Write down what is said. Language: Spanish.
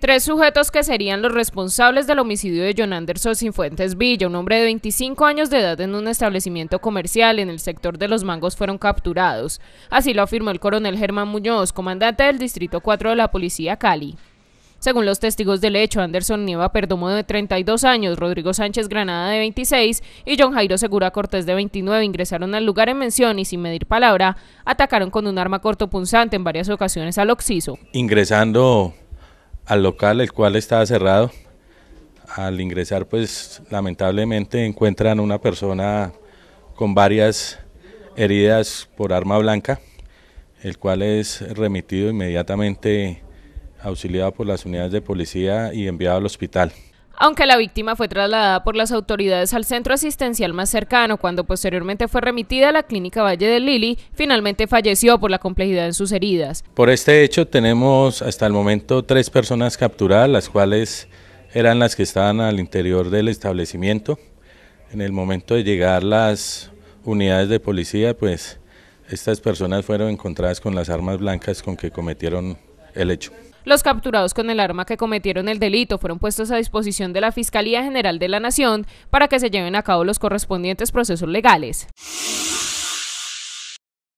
Tres sujetos que serían los responsables del homicidio de John Anderson Sinfuentes Villa, un hombre de 25 años de edad en un establecimiento comercial en el sector de Los Mangos, fueron capturados. Así lo afirmó el coronel Germán Muñoz, comandante del Distrito 4 de la Policía Cali. Según los testigos del hecho, Anderson Nieva Perdomo de 32 años, Rodrigo Sánchez Granada de 26 y John Jairo Segura Cortés de 29 ingresaron al lugar en mención y sin medir palabra, atacaron con un arma cortopunzante en varias ocasiones al Oxiso. Ingresando al local, el cual estaba cerrado. Al ingresar, pues lamentablemente encuentran una persona con varias heridas por arma blanca, el cual es remitido inmediatamente, auxiliado por las unidades de policía y enviado al hospital aunque la víctima fue trasladada por las autoridades al centro asistencial más cercano, cuando posteriormente fue remitida a la clínica Valle de Lili, finalmente falleció por la complejidad de sus heridas. Por este hecho tenemos hasta el momento tres personas capturadas, las cuales eran las que estaban al interior del establecimiento. En el momento de llegar las unidades de policía, pues estas personas fueron encontradas con las armas blancas con que cometieron el hecho. Los capturados con el arma que cometieron el delito fueron puestos a disposición de la Fiscalía General de la Nación para que se lleven a cabo los correspondientes procesos legales.